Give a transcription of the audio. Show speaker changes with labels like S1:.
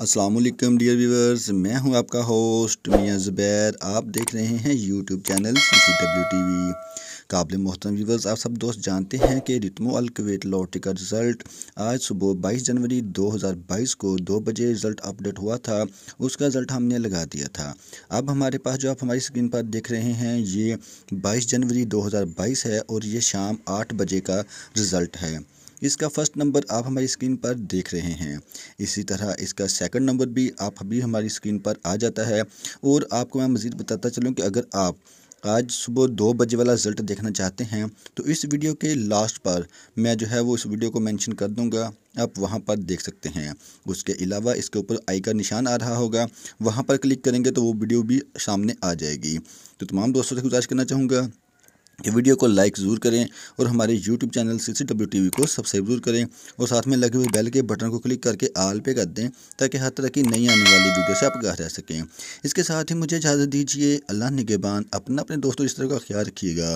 S1: Aslam dear viewers मैं हूं आपका होस्ट मियाँ ज़ुबैर आप देख रहे हैं YouTube channel C C W T V काबिल मोहतरम व्यूवर्स आप सब दोस्त जानते हैं कि रितमो अलकवेट लॉटरी का रिज़ल्ट आज सुबह 22 जनवरी 2022 को दो बजे रिज़ल्ट अपडेट हुआ था उसका रिज़ल्ट हमने लगा दिया था अब हमारे पास जो आप हमारी स्क्रीन पर देख रहे हैं ये बाईस जनवरी बाईस है और ये शाम आठ बजे का रिज़ल्ट है इसका फर्स्ट नंबर आप हमारी स्क्रीन पर देख रहे हैं इसी तरह इसका सेकंड नंबर भी आप अभी हमारी स्क्रीन पर आ जाता है और आपको मैं मज़ीद बताता चलूँ कि अगर आप आज सुबह दो बजे वाला रिज़ल्ट देखना चाहते हैं तो इस वीडियो के लास्ट पर मैं जो है वो इस वीडियो को मेंशन कर दूंगा आप वहां पर देख सकते हैं उसके अलावा इसके ऊपर आई का निशान आ रहा होगा वहां पर क्लिक करेंगे तो वो वीडियो भी सामने आ जाएगी तो तमाम दोस्तों से गुजारिश करना चाहूँगा कि वीडियो को लाइक ज़रूर करें और हमारे YouTube channel C C W T V को सब्सक्राइब जरूर करें और साथ में लगे हुए बेल के बटन को क्लिक करके आल पे कर दें ताकि हर तरह की नई आने वाली वीडियो से आप गाह रह सकें इसके साथ ही मुझे इजाज़त दीजिए अल्लाह निगेबान अपना अपने दोस्तों इस तरह का ख्याल रखिएगा